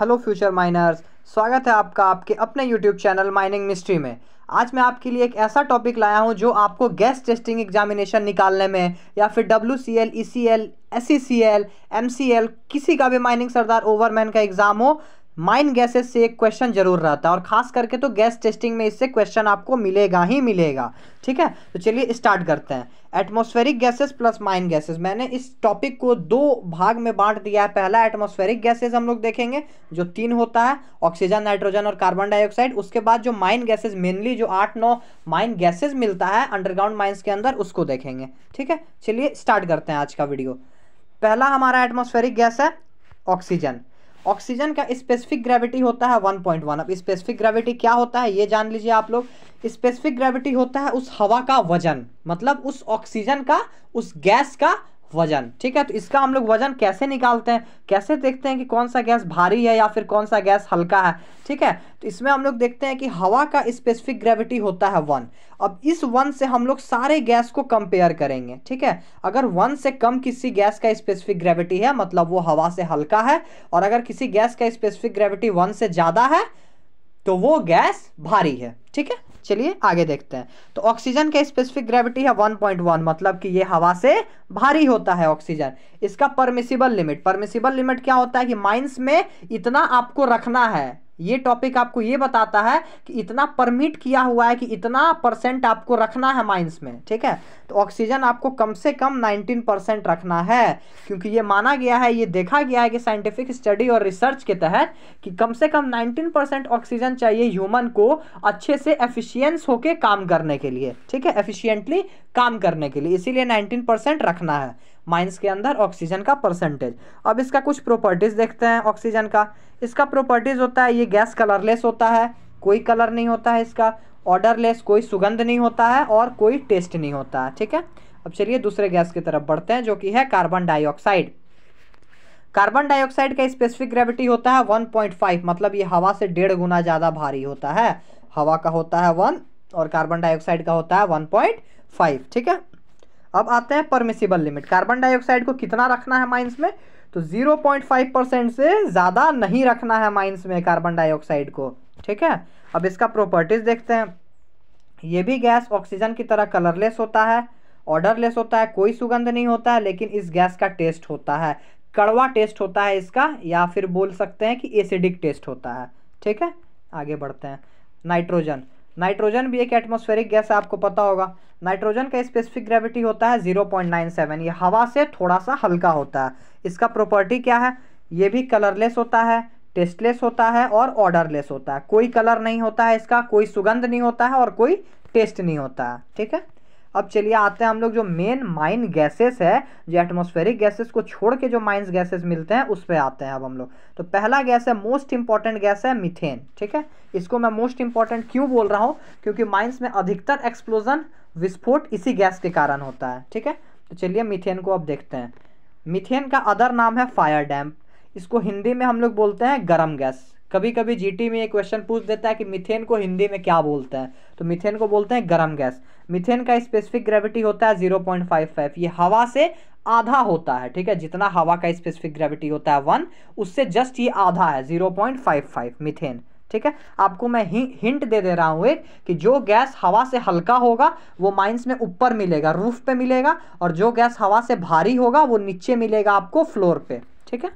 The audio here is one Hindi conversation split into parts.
हेलो फ्यूचर माइनर्स स्वागत है आपका आपके अपने यूट्यूब चैनल माइनिंग मिस्ट्री में आज मैं आपके लिए एक ऐसा टॉपिक लाया हूं जो आपको गैस टेस्टिंग एग्जामिनेशन निकालने में या फिर W C L E C L S C C L M C L किसी का भी माइनिंग सरदार ओवरमैन का एग्ज़ाम हो माइन गैसेस से एक क्वेश्चन जरूर रहता है और खास करके तो गैस टेस्टिंग में इससे क्वेश्चन आपको मिलेगा ही मिलेगा ठीक है तो चलिए स्टार्ट करते हैं atmospheric gases plus mine gases मैंने इस टॉपिक को दो भाग में बांट दिया है पहला एटमॉस्फेरिक गैसेस हम लोग देखेंगे जो तीन होता है ऑक्सीजन नाइट्रोजन और कार्बन डाइऑक्साइड उसके बाद जो माइन गैसेज मेनली जो आठ नौ माइन गैसेज मिलता है अंडरग्राउंड माइन्स के अंदर उसको देखेंगे ठीक है चलिए स्टार्ट करते हैं आज का वीडियो पहला हमारा एटमोस्फेरिक गैस है ऑक्सीजन ऑक्सीजन का स्पेसिफिक ग्रेविटी होता है 1.1 अब स्पेसिफिक ग्रेविटी क्या होता है ये जान लीजिए आप लोग स्पेसिफिक ग्रेविटी होता है उस हवा का वजन मतलब उस ऑक्सीजन का उस गैस का वजन ठीक है तो इसका हम लोग वजन कैसे निकालते हैं कैसे देखते हैं कि कौन सा गैस भारी है या फिर कौन सा गैस हल्का है ठीक है तो इसमें हम लोग देखते हैं कि हवा का स्पेसिफिक ग्रेविटी होता है वन अब इस वन से हम लोग सारे गैस को कंपेयर करेंगे ठीक है अगर वन से कम किसी गैस का स्पेसिफिक ग्रेविटी है मतलब वो हवा से हल्का है और अगर किसी गैस का स्पेसिफिक ग्रेविटी वन से ज़्यादा है तो वो गैस भारी है ठीक है चलिए आगे देखते हैं तो ऑक्सीजन के स्पेसिफिक ग्रेविटी है 1.1 मतलब कि ये हवा से भारी होता है ऑक्सीजन इसका परमिसिबल लिमिट परमिसिबल लिमिट क्या होता है कि माइंस में इतना आपको रखना है ये टॉपिक आपको ये बताता है कि इतना परमिट किया हुआ है कि इतना परसेंट आपको रखना है माइंस में ठीक है तो ऑक्सीजन आपको कम से कम 19 परसेंट रखना है क्योंकि ये माना गया है ये देखा गया है कि साइंटिफिक स्टडी और रिसर्च के तहत कि कम से कम 19 परसेंट ऑक्सीजन चाहिए ह्यूमन को अच्छे से एफिशियंस होके काम करने के लिए ठीक है एफिशियंटली काम करने के लिए इसीलिए नाइनटीन रखना है माइंस के अंदर ऑक्सीजन का परसेंटेज अब इसका कुछ प्रॉपर्टीज़ देखते हैं ऑक्सीजन का इसका प्रॉपर्टीज़ होता है ये गैस कलरलेस होता है कोई कलर नहीं होता है इसका ऑर्डरलेस कोई सुगंध नहीं होता है और कोई टेस्ट नहीं होता है ठीक है अब चलिए दूसरे गैस की तरफ बढ़ते हैं जो कि है कार्बन डाइऑक्साइड कार्बन डाइऑक्साइड का स्पेसिफिक ग्रेविटी होता है 1.5 मतलब ये हवा से डेढ़ गुना ज़्यादा भारी होता है हवा का होता है वन और कार्बन डाइऑक्साइड का होता है वन ठीक है अब आते हैं परमिसिबल लिमिट कार्बन डाइऑक्साइड को कितना रखना है माइंस में तो 0.5 परसेंट से ज़्यादा नहीं रखना है माइंस में कार्बन डाइऑक्साइड को ठीक है अब इसका प्रॉपर्टीज़ देखते हैं ये भी गैस ऑक्सीजन की तरह कलरलेस होता है ऑर्डरलेस होता है कोई सुगंध नहीं होता है लेकिन इस गैस का टेस्ट होता है कड़वा टेस्ट होता है इसका या फिर बोल सकते हैं कि एसिडिक टेस्ट होता है ठीक है आगे बढ़ते हैं नाइट्रोजन नाइट्रोजन भी एक एटमोस्फेरिक गैस है आपको पता होगा नाइट्रोजन का स्पेसिफिक ग्रेविटी होता है 0.97 ये हवा से थोड़ा सा हल्का होता है इसका प्रॉपर्टी क्या है ये भी कलरलेस होता है टेस्टलेस होता है और ऑर्डरलेस होता है कोई कलर नहीं होता है इसका कोई सुगंध नहीं होता है और कोई टेस्ट नहीं होता है ठीक है अब चलिए आते हैं हम लोग जो मेन माइन गैसेस है जो एटमोस्फेरिक गैसेस को छोड़ के जो माइंस गैसेस मिलते हैं उस पर आते हैं अब हम लोग तो पहला गैस है मोस्ट इंपॉर्टेंट गैस है मिथेन ठीक है इसको मैं मोस्ट इंपॉर्टेंट क्यों बोल रहा हूँ क्योंकि माइंस में अधिकतर एक्सप्लोजन विस्फोट इसी गैस के कारण होता है ठीक है तो चलिए मिथेन को अब देखते हैं मिथेन का अदर नाम है फायर डैम्प इसको हिंदी में हम लोग बोलते हैं गर्म गैस कभी कभी जीटी में ये क्वेश्चन पूछ देता है कि मिथेन को हिंदी में क्या बोलते हैं तो मिथेन को बोलते हैं गर्म गैस मिथेन का स्पेसिफिक ग्रेविटी होता है जीरो पॉइंट फाइव फाइव ये हवा से आधा होता है ठीक है जितना हवा का स्पेसिफिक ग्रेविटी होता है वन उससे जस्ट ये आधा है zero point five five methane ठीक है आपको मैं हि, हिंट दे दे रहा हूँ एक कि जो गैस हवा से हल्का होगा वो माइंस में ऊपर मिलेगा रूफ पे मिलेगा और जो गैस हवा से भारी होगा वो नीचे मिलेगा आपको फ्लोर पे ठीक है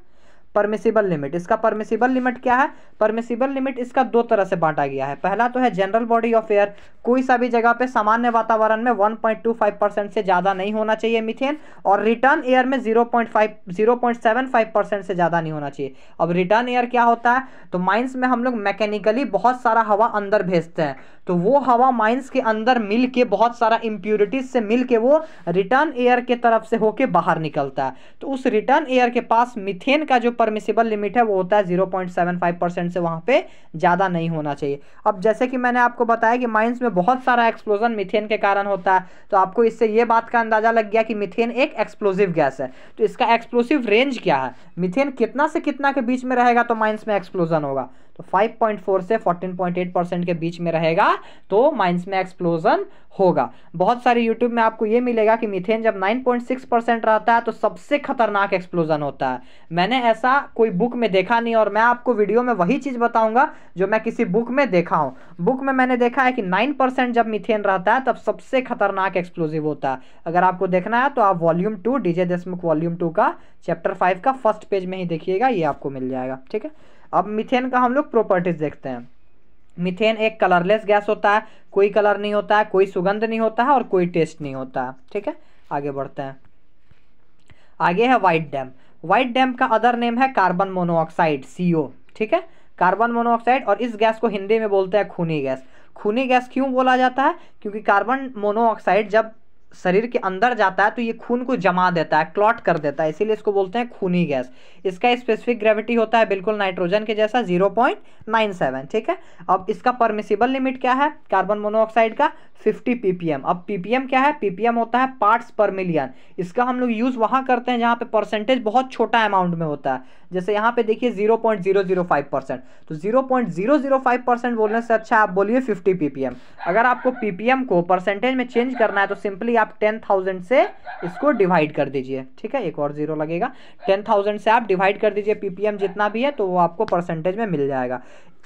परमिसिबल लिमिट इसका परमिसिबल लिमिट क्या है परमिसिबल लिमिट इसका दो तरह से बांटा गया है पहला तो है जनरल बॉडी ऑफ एयर कोई सा भी जगह पे सामान्य वातावरण में 1.25 परसेंट से ज़्यादा नहीं होना चाहिए मिथेन और रिटर्न एयर में 0.5 0.75 परसेंट से ज़्यादा नहीं होना चाहिए अब रिटर्न एयर क्या होता है तो माइंस में हम लोग मैकेनिकली बहुत सारा हवा अंदर भेजते हैं तो वो हवा माइंस के अंदर मिल के बहुत सारा इम्प्योरिटीज से मिल के वो रिटर्न एयर के तरफ से होके बाहर निकलता है तो उस रिटर्न एयर के पास मिथेन का जो परमिसिबल लिमिट है वो होता है zero point seven five percent से वहाँ पे ज़्यादा नहीं होना चाहिए अब जैसे कि मैंने आपको बताया कि माइंस में बहुत सारा एक्सप्लोजन मिथेन के कारण होता है तो आपको इससे ये बात का अंदाजा लग गया कि मिथेन एक एक्सप्लोजिव गैस है तो इसका एक्सप्लोसिव रेंज क्या है मिथेन कितना से कितना के बीच में रहेगा तो माइंस में एक्सप्लोजन होगा तो 5.4 से 14.8 परसेंट के बीच में रहेगा तो माइंस में एक्सप्लोजन होगा बहुत सारे यूट्यूब में आपको ये मिलेगा कि मीथेन जब 9.6 परसेंट रहता है तो सबसे खतरनाक एक्सप्लोजन होता है मैंने ऐसा कोई बुक में देखा नहीं और मैं आपको वीडियो में वही चीज़ बताऊंगा जो मैं किसी बुक में देखा हूँ बुक में मैंने देखा है कि नाइन परसेंट जब मिथेन रहता है तब सबसे खतरनाक एक्सप्लोजिव होता है अगर आपको देखना है तो आप volume two DJ Deshmukh volume two का चैप्टर फाइव का फर्स्ट पेज में ही देखिएगा ये आपको मिल जाएगा ठीक है अब मिथेन का हम लोग प्रॉपर्टीज देखते हैं मिथेन एक कलरलेस गैस होता है कोई कलर नहीं होता है कोई सुगंध नहीं होता है और कोई टेस्ट नहीं होता है ठीक है आगे बढ़ते हैं आगे है वाइट डैम वाइट डैम का अदर नेम है कार्बन मोनोऑक्साइड सी ठीक है कार्बन मोनोऑक्साइड और इस गैस को हिंदी में बोलते हैं खूनी गैस खूनी गैस क्यों बोला जाता है क्योंकि कार्बन मोनोऑक्साइड जब शरीर के अंदर जाता है तो ये खून को जमा देता है क्लॉट कर देता है इसीलिए इसको बोलते हैं खूनी गैस इसका स्पेसिफिक ग्रेविटी होता है बिल्कुल नाइट्रोजन के जैसा 0.97 ठीक है अब इसका परमिसिबल लिमिट क्या है कार्बन मोनोऑक्साइड का 50 ppm अब ppm क्या है ppm होता है पार्ट्स पर मिलियन इसका हम लोग यूज़ वहाँ करते हैं जहाँ परसेंटेज बहुत छोटा अमाउंट में होता है जैसे यहाँ पे देखिए zero point zero zero five percent तो zero point zero zero five percent बोलने से अच्छा आप बोलिए फिफ्टी पीपीएम अगर आपको पीपीएम को परसेंटेज में चेंज करना है तो सिंपली आप टेन थाउजेंड से इसको डिवाइड कर दीजिए ठीक है एक और जीरो लगेगा टेन थाउजेंड से आप डिवाइड कर दीजिए पीपीएम जितना भी है तो वो आपको परसेंटेज में मिल जाएगा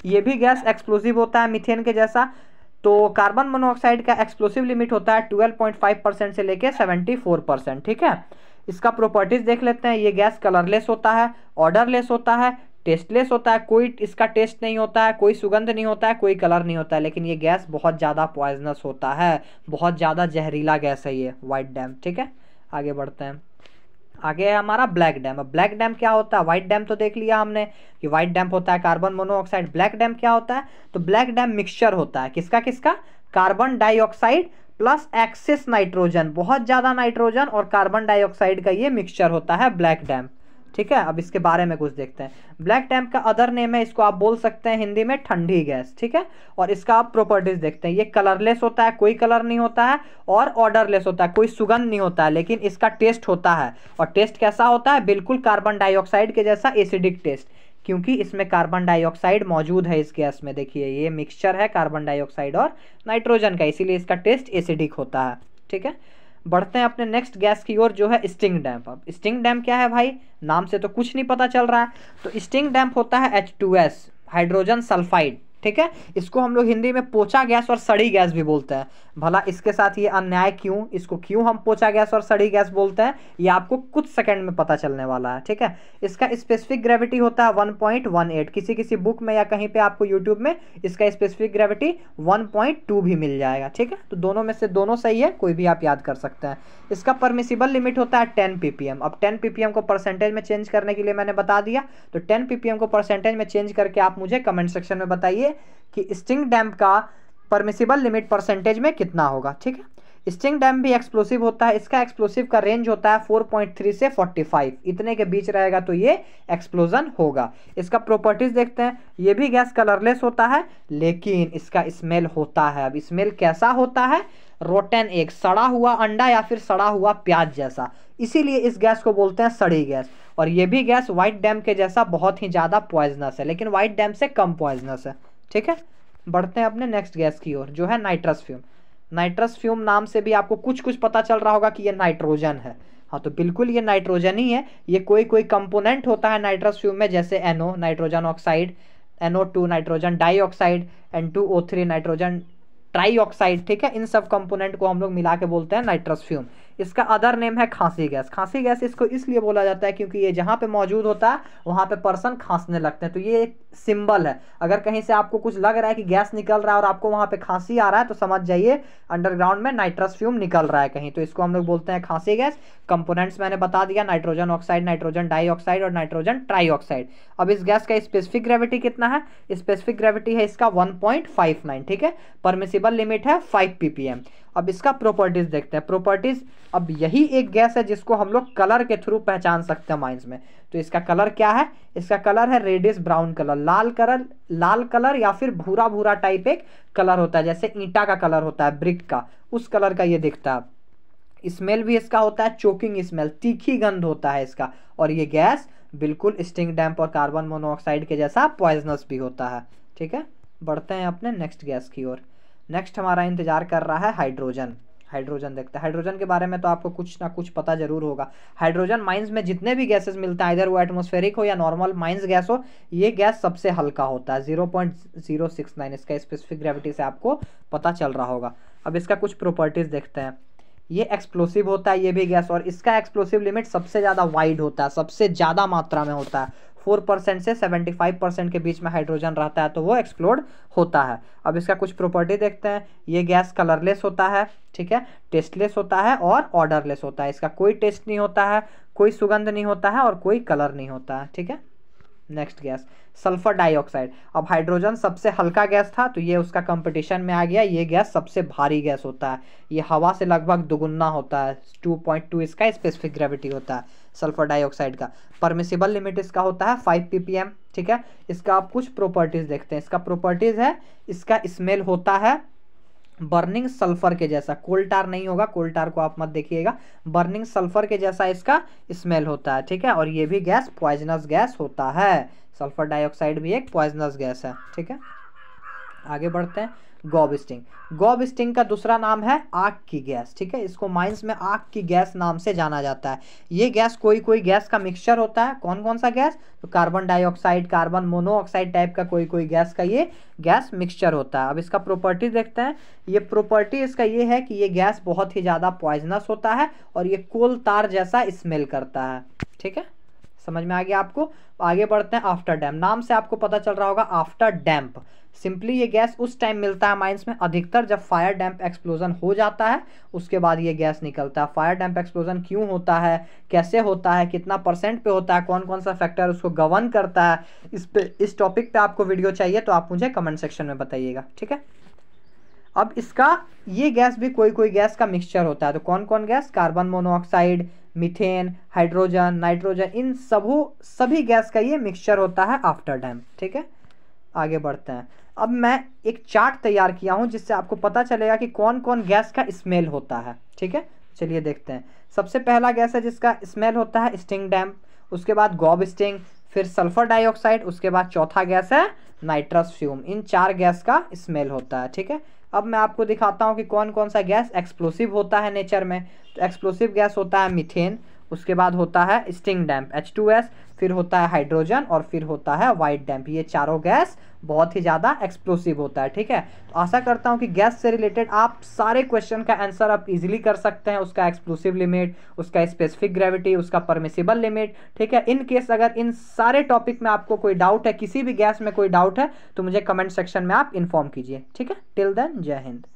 ये भी गैस एक्सप्लोसिव होता है मिथेन के जैसा तो कार्बन मोनोऑक्साइड का एक्सप्लोसिव लिमिट होता है फाइव परसेंट से सेवेंटी फोर परसेंट ठीक है इसका प्रॉपर्टीज़ देख लेते हैं ये गैस कलरलेस होता है ऑर्डरलेस होता है टेस्टलेस होता है कोई इसका टेस्ट नहीं होता है कोई सुगंध नहीं होता है कोई कलर नहीं होता है लेकिन ये गैस बहुत ज़्यादा पॉइजनस होता है बहुत ज़्यादा जहरीला गैस है ये वाइट डैम ठीक है आगे बढ़ते हैं आगे है हमारा ब्लैक डैम अब ब्लैक डैम क्या होता है व्हाइट डैम तो देख लिया हमने कि व्हाइट डैम होता है कार्बन मोनोऑक्साइड ब्लैक डैम क्या होता है तो ब्लैक डैम मिक्सचर होता है किसका किसका carbon dioxide plus excess nitrogen बहुत ज़्यादा नाइट्रोजन और कार्बन डाइऑक्साइड का ये मिक्सचर होता है ब्लैक डैम ठीक है अब इसके बारे में कुछ देखते हैं ब्लैक डैम का अदर नेम है इसको आप बोल सकते हैं हिंदी में ठंडी गैस ठीक है और इसका आप प्रॉपर्टीज देखते हैं ये कलरलेस होता है कोई कलर नहीं होता है और ऑर्डरलेस होता है कोई सुगंध नहीं होता है लेकिन इसका टेस्ट होता है और टेस्ट कैसा होता है बिल्कुल कार्बन डाइऑक्साइड के जैसा एसिडिक टेस्ट क्योंकि इसमें कार्बन डाइऑक्साइड मौजूद है इस गैस में देखिए ये मिक्सचर है कार्बन डाइऑक्साइड और नाइट्रोजन का इसीलिए इसका टेस्ट एसिडिक होता है ठीक है बढ़ते हैं अपने नेक्स्ट गैस की ओर जो है स्टिंग डैम्प अब स्टिंग डैम्प क्या है भाई नाम से तो कुछ नहीं पता चल रहा है तो स्टिंग डैम्प होता है एच हाइड्रोजन सल्फाइड ठीक है इसको हम लोग हिंदी में पोचा गैस और सड़ी गैस भी बोलते हैं भला इसके साथ ये अन्याय क्यों इसको क्यों हम पोचा गैस और सड़ी गैस बोलते हैं ये आपको कुछ सेकंड में पता चलने वाला है ठीक है इसका स्पेसिफिक ग्रेविटी होता है 1.18 किसी किसी बुक में या कहीं पे आपको यूट्यूब में इसका स्पेसिफिक ग्रेविटी 1.2 भी मिल जाएगा ठीक है तो दोनों में से दोनों सही है कोई भी आप याद कर सकते हैं इसका परमिसिबल लिमिट होता है टेन पीपीएम अब टेन पीपीएम को परसेंटेज में चेंज करने के लिए मैंने बता दिया तो टेन पीपीएम को परसेंटेज में चेंज करके आप मुझे कमेंट सेक्शन में बताइए कि स्टिंग डैम का परमिसिबल लिमिट परसेंटेज में कितना होगा ठीक है स्टिंग डैम भी एक्सप्लोसिव होता है इसका एक्सप्लोसिव का रेंज होता है 4.3 से 45 इतने के बीच रहेगा तो ये एक्सप्लोजन होगा इसका प्रॉपर्टीज देखते हैं ये भी गैस कलरलेस होता है लेकिन इसका स्मेल होता है अब स्मेल कैसा होता है रोटेन एक सड़ा हुआ अंडा या फिर सड़ा हुआ प्याज जैसा इसीलिए इस गैस को बोलते हैं सड़ी गैस और ये भी गैस व्हाइट डैम के जैसा बहुत ही ज़्यादा पॉइजनस है लेकिन व्हाइट डैम से कम पॉइजनस है ठीक है बढ़ते हैं अपने नेक्स्ट गैस की ओर जो है नाइट्रस फ्यूम नाइट्रस फ्यूम नाम से भी आपको कुछ कुछ पता चल रहा होगा कि ये नाइट्रोजन है हाँ तो बिल्कुल ये नाइट्रोजन ही है ये कोई कोई कंपोनेंट होता है नाइट्रस फ्यूम में जैसे NO nitrogen oxide NO two nitrogen oxide N two O three nitrogen oxide ठीक है इन सब कंपोनेंट को हम लोग मिला के बोलते हैं नाइट्रस फ्यूम इसका अदर नेम है खांसी गैस खांसी गैस इसको इसलिए बोला जाता है क्योंकि ये जहाँ पे मौजूद होता है वहाँ पे पर्सन खांसने लगते हैं तो ये एक सिंबल है अगर कहीं से आपको कुछ लग रहा है कि गैस निकल रहा है और आपको वहां पे खांसी आ रहा है तो समझ जाइए अंडरग्राउंड में नाइट्रस फ्यूम निकल रहा है कहीं तो इसको हम लोग बोलते हैं खांसी गैस कंपोनेंट्स मैंने बता दिया नाइट्रोजन ऑक्साइड नाइट्रोजन डाईऑक्साइड और नाइट्रोजन ट्राईऑक्साइड अब इस गैस का स्पेसिफिक ग्रेविटी कितना है स्पेसिफिक ग्रेविटी है इसका वन ठीक है परमिसिबल लिमिट है फाइव पीपीएम अब इसका प्रॉपर्टीज देखते हैं प्रॉपर्टीज अब यही एक गैस है जिसको हम लोग कलर के थ्रू पहचान सकते हैं माइंस में तो इसका कलर क्या है इसका कलर है रेडिस ब्राउन कलर लाल कलर लाल कलर या फिर भूरा भूरा टाइप एक कलर होता है जैसे ईंटा का कलर होता है ब्रिक का उस कलर का ये दिखता है स्मेल भी इसका होता है चोकिंग स्मेल तीखी गंध होता है इसका और ये गैस बिल्कुल स्टिंग डैम्प और कार्बन मोनोऑक्साइड के जैसा पॉइजनस भी होता है ठीक है बढ़ते हैं अपने नेक्स्ट गैस की ओर नेक्स्ट हमारा इंतजार कर रहा है हाइड्रोजन हाइड्रोजन देखते हैं हाइड्रोजन के बारे में तो आपको कुछ ना कुछ पता जरूर होगा हाइड्रोजन माइंस में जितने भी गैसेस मिलते हैं इधर वो एटमोस्फेरिक हो या नॉर्मल माइंस गैस हो ये गैस सबसे हल्का होता है zero point zero six nine इसका स्पेसिफिक ग्रेविटी से आपको पता चल रहा होगा अब इसका कुछ प्रॉपर्टीज़ देखते हैं ये एक्सप्लोसिव होता है ये भी गैस और इसका एक्सप्लोसिव लिमिट सबसे ज़्यादा वाइड होता है सबसे ज़्यादा मात्रा में होता है फोर परसेंट से सेवेंटी फाइव परसेंट के बीच में हाइड्रोजन रहता है तो वो एक्सप्लोर्ड होता है अब इसका कुछ प्रॉपर्टी देखते हैं ये गैस कलरलेस होता है ठीक है टेस्टलेस होता है और ऑर्डरलेस होता है इसका कोई टेस्ट नहीं होता है कोई सुगंध नहीं होता है और कोई कलर नहीं होता है ठीक है नेक्स्ट गैस सल्फर डाइऑक्साइड अब हाइड्रोजन सबसे हल्का गैस था तो ये उसका कंपटीशन में आ गया ये गैस सबसे भारी गैस होता है ये हवा से लगभग दुगुना होता है 2.2 इसका स्पेसिफिक ग्रेविटी होता है सल्फर डाइऑक्साइड का परमिसिबल लिमिट इसका होता है 5 ppm ठीक है इसका आप कुछ प्रॉपर्टीज़ देखते हैं इसका प्रॉपर्टीज़ है इसका स्मेल होता है बर्निंग सल्फर के जैसा कोल्टार नहीं होगा कोल्टार को आप मत देखिएगा बर्निंग सल्फर के जैसा इसका स्मेल होता है ठीक है और ये भी गैस पॉइजनस गैस होता है सल्फर डाइऑक्साइड भी एक पॉइजनस गैस है ठीक है आगे बढ़ते हैं गॉब स्टिंग गॉब स्टिंग का दूसरा नाम है आग की गैस ठीक है इसको माइंस में आग की गैस नाम से जाना जाता है ये गैस कोई कोई गैस का मिक्सचर होता है कौन कौन सा गैस तो carbon dioxide carbon monoxide type का कोई कोई गैस का ये गैस मिक्सचर होता है अब इसका प्रॉपर्टी देखते हैं ये प्रॉपर्टी इसका ये है कि ये गैस बहुत ही ज़्यादा पॉइजनस होता है और ये कोल तार जैसा स्मेल करता है ठीक है समझ में आ गया आपको आगे बढ़ते हैं आफ्टर डैम नाम से आपको पता चल रहा होगा आफ्टर डैम्प सिंपली ये गैस उस टाइम मिलता है माइंस में अधिकतर जब फायर डैम्प एक्सप्लोजन हो जाता है उसके बाद ये गैस निकलता है फायर डैम्प एक्सप्लोजन क्यों होता है कैसे होता है कितना परसेंट पे होता है कौन कौन सा फैक्टर उसको गवर्न करता है इस पे इस टॉपिक पे आपको वीडियो चाहिए तो आप मुझे कमेंट सेक्शन में बताइएगा ठीक है अब इसका ये गैस भी कोई कोई गैस का मिक्सचर होता है तो कौन कौन gas carbon monoxide methane hydrogen nitrogen इन सबों सभी गैस का ये मिक्सचर होता है आफ्टर डैम ठीक है आगे बढ़ते हैं अब मैं एक चार्ट तैयार किया हूँ जिससे आपको पता चलेगा कि कौन कौन गैस का स्मेल होता है ठीक है चलिए देखते हैं सबसे पहला गैस है जिसका स्मेल होता है स्टिंग डैम उसके बाद गॉब स्टिंग फिर सल्फर डाइऑक्साइड उसके बाद चौथा गैस है नाइट्रस फ्यूम इन चार गैस का स्मेल होता है ठीक है अब मैं आपको दिखाता हूँ कि कौन कौन सा गैस एक्सप्लोसिव होता है नेचर में तो एक्सप्लोसिव गैस होता है मिथेन उसके बाद होता है स्टिंग डैम्प एस फिर होता है हाइड्रोजन और फिर होता है वाइट डैम्प ये चारों गैस बहुत ही ज़्यादा एक्सप्लोसिव होता है ठीक है तो आशा करता हूँ कि गैस से रिलेटेड आप सारे क्वेश्चन का आंसर आप इजीली कर सकते हैं उसका एक्सप्लोसिव लिमिट उसका स्पेसिफिक ग्रेविटी उसका परमिसिबल लिमिट ठीक है इन केस अगर इन सारे टॉपिक में आपको कोई डाउट है किसी भी गैस में कोई डाउट है तो मुझे कमेंट सेक्शन में आप इन्फॉर्म कीजिए ठीक है टिल देन जय हिंद